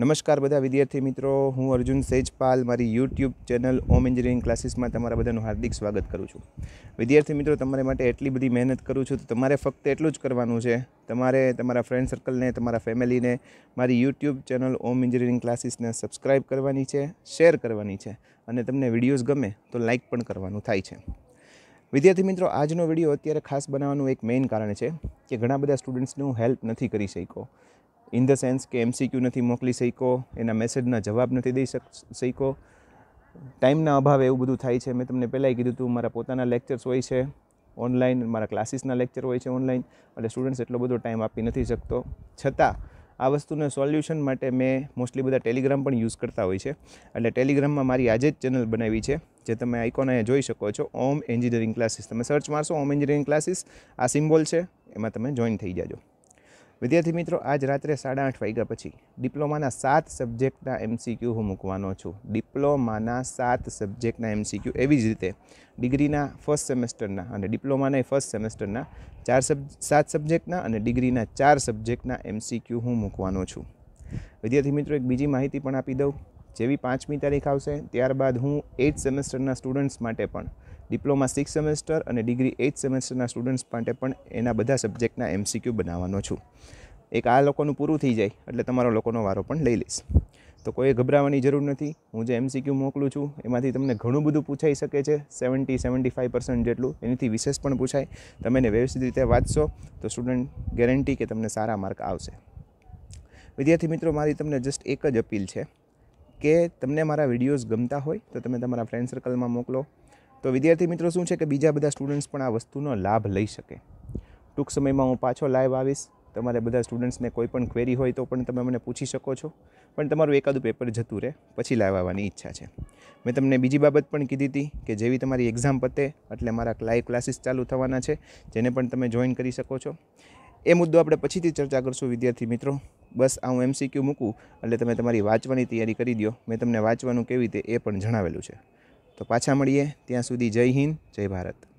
નમસ્કાર બધા વિદ્યાર્થી મિત્રો હું અર્જુન સેજપાલ મારી યુટ્યુબ ચેનલ ઓમ એન્જિનિયરિંગ ક્લાસીસમાં તમારા બધાનું હાર્દિક સ્વાગત કરું છું વિદ્યાર્થી મિત્રો તમારે માટે એટલી બધી મહેનત કરું છું તો તમારે ફક્ત એટલું જ કરવાનું છે તમારે તમારા ફ્રેન્ડ સર્કલને તમારા ફેમિલીને મારી યુટ્યુબ ચેનલ ઓમ એન્જિનિયરિંગ ક્લાસીસને સબસ્ક્રાઈબ કરવાની છે શેર કરવાની છે અને તમને વિડીયોઝ ગમે તો લાઇક પણ કરવાનું થાય છે વિદ્યાર્થી મિત્રો આજનો વિડીયો અત્યારે ખાસ બનાવવાનું એક મેઇન કારણ છે કે ઘણા બધા સ્ટુડન્ટ્સને હું હેલ્પ નથી કરી શક્યો ઇન ધ સેન્સ કે એમસીક્યુ નથી મોકલી શક્યો એના મેસેજના જવાબ નથી દઈ શક શક્યો ટાઈમના અભાવે એવું બધું થાય છે મેં તમને પહેલાંય કીધું હતું મારા પોતાના લેક્ચર્સ હોય છે ઓનલાઈન મારા ક્લાસીસના લેક્ચર હોય છે ઓનલાઈન એટલે સ્ટુડન્ટ્સ એટલો બધો ટાઈમ આપી નથી શકતો છતાં આ વસ્તુને સોલ્યુશન માટે મેં મોસ્ટલી બધા ટેલિગ્રામ પણ યુઝ કરતા હોય છે એટલે ટેલિગ્રામમાં મારી આજે જ ચેનલ બનાવી છે જે તમે આઇકોન અહીંયા જોઈ શકો છો ઓમ એન્જિનિયરિંગ ક્લાસીસ તમે સર્ચ મારશો ઓમ એન્જિનિયરિંગ ક્લાસીસ આ સિમ્બોલ છે એમાં તમે જોઈન થઈ જાજો વિદ્યાર્થી મિત્રો આજ રાત્રે સાડા આઠ વાગ્યા પછી ડિપ્લોમાના સાત સબ્જેક્ટના એમસીક્યુ હું મૂકવાનો છું ડિપ્લોમાના સાત સબ્જેક્ટના એમસીક્યુ એવી જ રીતે ડિગ્રીના ફર્સ્ટ સેમેસ્ટરના અને ડિપ્લોમાના ફર્સ્ટ સેમેસ્ટરના ચાર સબ સાત સબ્જેક્ટના અને ડિગ્રીના ચાર સબ્જેક્ટના એમસીક્યુ હું મૂકવાનો છું વિદ્યાર્થી મિત્રો એક બીજી માહિતી પણ આપી દઉં જેવી પાંચમી તારીખ આવશે ત્યારબાદ હું એઇટ સેમેસ્ટરના સ્ટુડન્ટ્સ માટે પણ ડિપ્લોમા સિક્સ સેમેસ્ટર અને ડિગ્રી એઇટ સેમેસ્ટરના સ્ટુડન્ટ્સ માટે પણ એના બધા સબ્જેક્ટના એમસીક્યુ બનાવવાનો છું એક આ લોકોનું પૂરું થઈ જાય એટલે તમારો લોકોનો વારો પણ લઈ લઈશ તો કોઈ ગભરાવાની જરૂર નથી હું જે એમસીક્યુ મોકલું છું એમાંથી તમને ઘણું બધું પૂછાઈ શકે છે સેવન્ટી સેવન્ટી ફાઇવ પર્સન્ટ જેટલું એનાથી વિશેષ પણ પૂછાય તમે એને વ્યવસ્થિત રીતે વાંચશો તો સ્ટુડન્ટ ગેરંટી કે તમને સારા માર્ક આવશે વિદ્યાર્થી મિત્રો મારી તમને જસ્ટ એક જ અપીલ છે કે તમને મારા વિડીયોઝ ગમતા હોય તો તમે તમારા ફ્રેન્ડ સર્કલમાં મોકલો તો વિદ્યાર્થી મિત્રો શું છે કે બીજા બધા સ્ટુડન્ટ્સ પણ આ વસ્તુનો લાભ લઈ શકે ટૂંક સમયમાં હું પાછો લાઈવ આવીશ તમારે બધા સ્ટુડન્ટ્સને કોઈ પણ ક્વેરી હોય તો પણ તમે મને પૂછી શકો છો પણ તમારું એકાદું પેપર જતું રહે પછી લાઈવ આવવાની ઈચ્છા છે મેં તમને બીજી બાબત પણ કીધી હતી કે જેવી તમારી એક્ઝામ પતે એટલે મારા લાઈવ ક્લાસીસ ચાલુ થવાના છે જેને પણ તમે જોઈન કરી શકો છો એ મુદ્દો આપણે પછીથી ચર્ચા કરશું વિદ્યાર્થી મિત્રો બસ આ હું એમસીક્યુ મૂકું એટલે તમે તમારી વાંચવાની તૈયારી કરી દો મેં તમને વાંચવાનું કેવી રીતે એ પણ જણાવેલું છે તો પાછા મળીએ ત્યાં સુધી જય હિન્દ જય ભારત